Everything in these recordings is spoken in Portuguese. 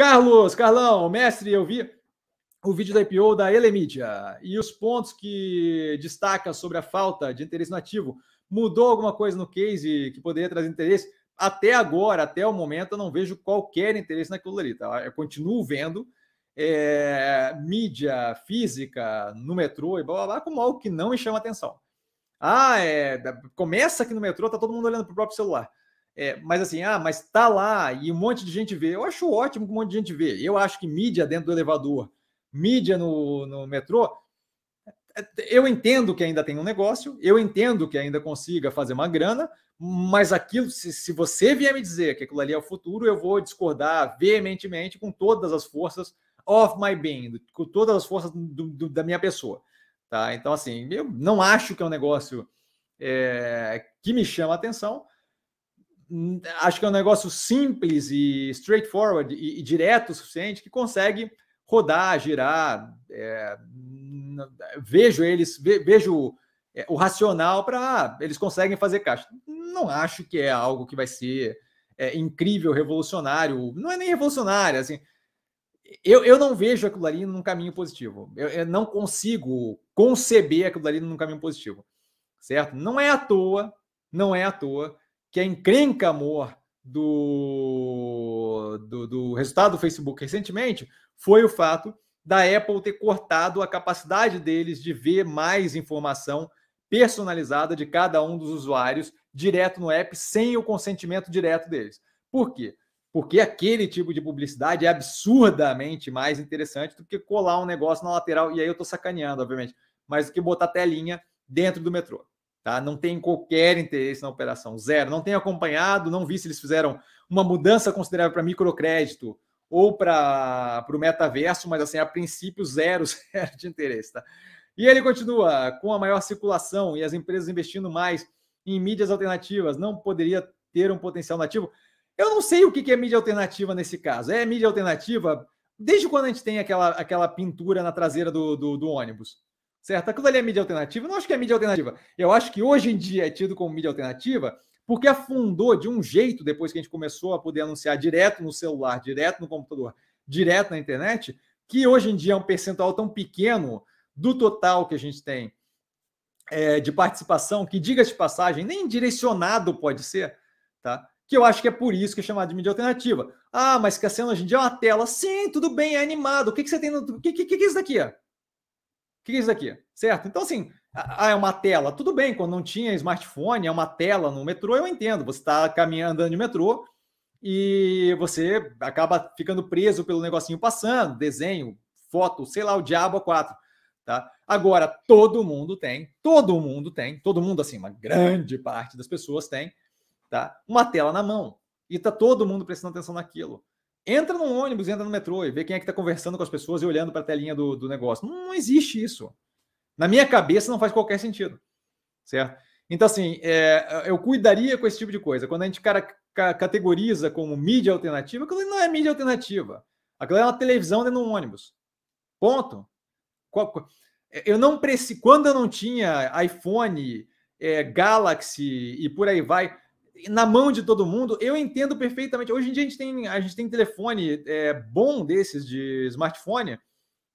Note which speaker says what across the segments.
Speaker 1: Carlos, Carlão, mestre, eu vi o vídeo da IPO da Elemídia e os pontos que destaca sobre a falta de interesse nativo. Mudou alguma coisa no case que poderia trazer interesse? Até agora, até o momento, eu não vejo qualquer interesse naquilo ali. Tá? Eu continuo vendo é, mídia física no metrô e blá, blá, blá como algo que não me chama atenção. Ah, é, começa aqui no metrô, tá todo mundo olhando para o próprio celular. É, mas assim, ah, mas tá lá e um monte de gente vê. Eu acho ótimo que um monte de gente vê. Eu acho que mídia dentro do elevador, mídia no, no metrô, eu entendo que ainda tem um negócio, eu entendo que ainda consiga fazer uma grana, mas aquilo, se, se você vier me dizer que aquilo ali é o futuro, eu vou discordar veementemente com todas as forças of my being, com todas as forças do, do, da minha pessoa. Tá? Então, assim, eu não acho que é um negócio é, que me chama atenção, acho que é um negócio simples e straightforward e, e direto o suficiente que consegue rodar, girar. É, vejo eles, vejo é, o racional para ah, eles conseguem fazer caixa. Não acho que é algo que vai ser é, incrível, revolucionário. Não é nem revolucionário, assim. Eu, eu não vejo aquilo ali num caminho positivo. Eu, eu não consigo conceber aquilo ali num caminho positivo, certo? Não é à toa, não é à toa que a é encrenca amor do, do, do resultado do Facebook recentemente foi o fato da Apple ter cortado a capacidade deles de ver mais informação personalizada de cada um dos usuários direto no app sem o consentimento direto deles. Por quê? Porque aquele tipo de publicidade é absurdamente mais interessante do que colar um negócio na lateral, e aí eu estou sacaneando, obviamente, mas do que botar telinha dentro do metrô tá? Não tem qualquer interesse na operação, zero. Não tenho acompanhado, não vi se eles fizeram uma mudança considerável para microcrédito ou para o metaverso, mas assim, a princípio, zero, zero de interesse, tá? E ele continua com a maior circulação e as empresas investindo mais em mídias alternativas, não poderia ter um potencial nativo. Eu não sei o que é mídia alternativa nesse caso. É mídia alternativa? Desde quando a gente tem aquela, aquela pintura na traseira do, do, do ônibus? certo? Aquilo ali é mídia alternativa? Eu não acho que é mídia alternativa. Eu acho que hoje em dia é tido como mídia alternativa porque afundou de um jeito, depois que a gente começou a poder anunciar direto no celular, direto no computador, direto na internet, que hoje em dia é um percentual tão pequeno do total que a gente tem é, de participação, que diga de passagem, nem direcionado pode ser, tá? Que eu acho que é por isso que é chamado de mídia alternativa. Ah, mas que cena hoje em dia é uma tela. Sim, tudo bem, é animado. O que, que você tem no. O que, que, que é isso daqui? que é isso aqui? Certo? Então, assim, ah, é uma tela. Tudo bem, quando não tinha smartphone, é uma tela no metrô, eu entendo. Você está caminhando, andando de metrô e você acaba ficando preso pelo negocinho passando, desenho, foto, sei lá, o diabo a quatro. Tá? Agora, todo mundo tem, todo mundo tem, todo mundo, assim, uma grande parte das pessoas tem, tá? Uma tela na mão. E tá todo mundo prestando atenção naquilo. Entra no ônibus, entra no metrô e vê quem é que está conversando com as pessoas e olhando para a telinha do, do negócio. Não, não, existe isso. Na minha cabeça não faz qualquer sentido. Certo? Então, assim, é, eu cuidaria com esse tipo de coisa. Quando a gente cara, ca, categoriza como mídia alternativa, aquilo não é mídia alternativa. Aquilo é uma televisão dentro de um ônibus. Ponto. Eu não preciso. Quando eu não tinha iPhone, é, Galaxy e por aí vai, na mão de todo mundo, eu entendo perfeitamente. Hoje em dia a gente tem, a gente tem telefone é, bom desses de smartphone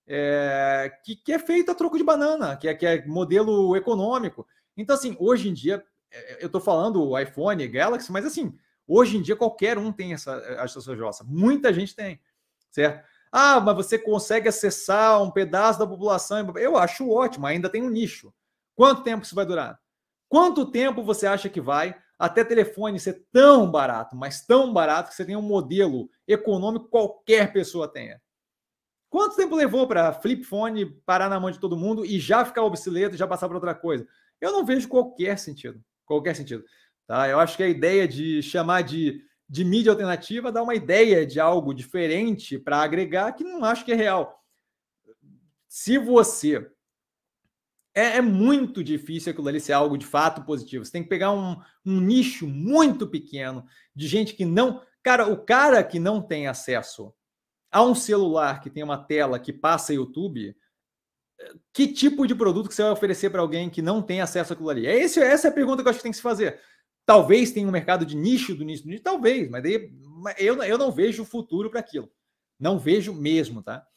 Speaker 1: é, que, que é feito a troco de banana, que é, que é modelo econômico. Então, assim, hoje em dia, é, eu estou falando iPhone, Galaxy, mas assim, hoje em dia qualquer um tem essa a estação Muita gente tem, certo? Ah, mas você consegue acessar um pedaço da população. Eu acho ótimo, ainda tem um nicho. Quanto tempo isso vai durar? Quanto tempo você acha que vai até telefone ser tão barato, mas tão barato que você tem um modelo econômico qualquer pessoa tenha. Quanto tempo levou para flip phone parar na mão de todo mundo e já ficar obsoleto, já passar para outra coisa? Eu não vejo qualquer sentido, qualquer sentido. Tá? Eu acho que a ideia de chamar de, de mídia alternativa dá uma ideia de algo diferente para agregar que não acho que é real. Se você é, é, muito difícil aquilo ali ser algo de fato positivo. Você tem que pegar um, um nicho muito pequeno de gente que não. Cara, o cara que não tem acesso a um celular que tem uma tela que passa YouTube, que tipo de produto que você vai oferecer para alguém que não tem acesso àquilo ali? É esse, essa é a pergunta que eu acho que tem que se fazer. Talvez tenha um mercado de nicho do nicho do nicho, talvez, mas daí eu, eu não vejo futuro para aquilo. Não vejo mesmo, tá?